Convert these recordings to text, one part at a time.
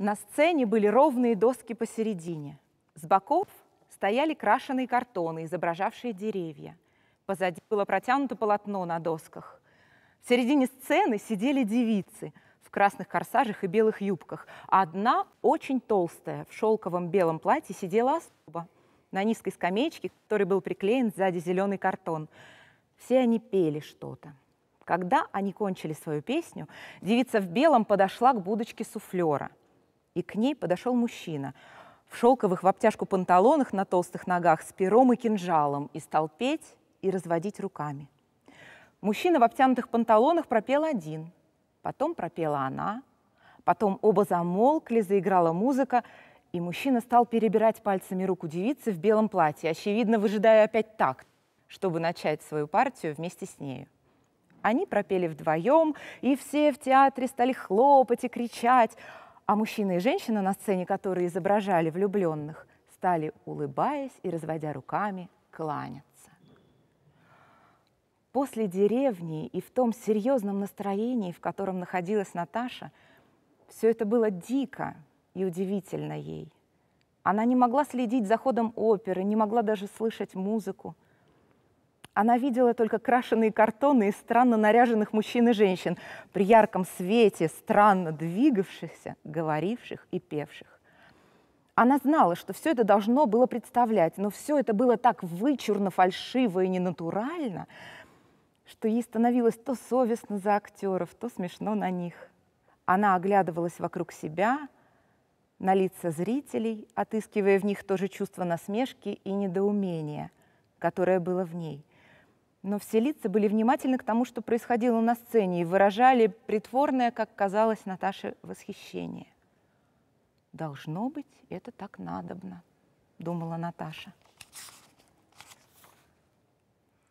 На сцене были ровные доски посередине. С боков стояли крашеные картоны, изображавшие деревья. Позади было протянуто полотно на досках. В середине сцены сидели девицы в красных корсажах и белых юбках, одна, очень толстая, в шелковом белом платье сидела особо на низкой скамеечке, к которой был приклеен сзади зеленый картон. Все они пели что-то. Когда они кончили свою песню, девица в белом подошла к будочке суфлера – и к ней подошел мужчина в шелковых в обтяжку панталонах на толстых ногах с пером и кинжалом и стал петь и разводить руками. Мужчина в обтянутых панталонах пропел один, потом пропела она, потом оба замолкли, заиграла музыка, и мужчина стал перебирать пальцами руку девицы в белом платье, очевидно, выжидая опять такт, чтобы начать свою партию вместе с нею. Они пропели вдвоем, и все в театре стали хлопать и кричать – а мужчина и женщина на сцене, которые изображали влюбленных, стали, улыбаясь и разводя руками, кланяться. После деревни и в том серьезном настроении, в котором находилась Наташа, все это было дико и удивительно ей. Она не могла следить за ходом оперы, не могла даже слышать музыку – она видела только крашеные картоны и странно наряженных мужчин и женщин при ярком свете, странно двигавшихся, говоривших и певших. Она знала, что все это должно было представлять, но все это было так вычурно, фальшиво и ненатурально, что ей становилось то совестно за актеров, то смешно на них. Она оглядывалась вокруг себя, на лица зрителей, отыскивая в них тоже чувство насмешки и недоумения, которое было в ней – но все лица были внимательны к тому, что происходило на сцене, и выражали притворное, как казалось Наташе, восхищение. «Должно быть, это так надобно», — думала Наташа.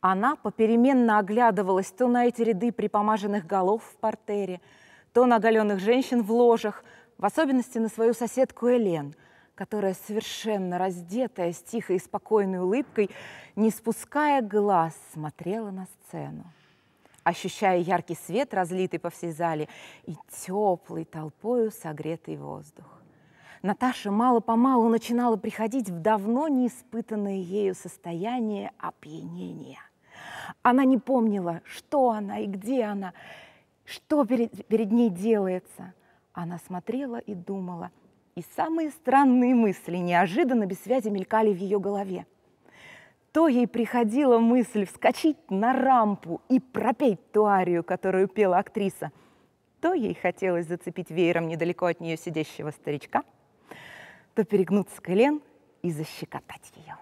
Она попеременно оглядывалась то на эти ряды припомаженных голов в портере, то на оголенных женщин в ложах, в особенности на свою соседку Элен — которая, совершенно раздетая, с тихой и спокойной улыбкой, не спуская глаз, смотрела на сцену. Ощущая яркий свет, разлитый по всей зале, и теплый толпою согретый воздух. Наташа мало-помалу начинала приходить в давно не испытанное ею состояние опьянения. Она не помнила, что она и где она, что перед, перед ней делается. Она смотрела и думала – и самые странные мысли неожиданно без связи мелькали в ее голове. То ей приходила мысль вскочить на рампу и пропеть ту арию, которую пела актриса. То ей хотелось зацепить веером недалеко от нее сидящего старичка, то перегнуться с колен и защекотать ее.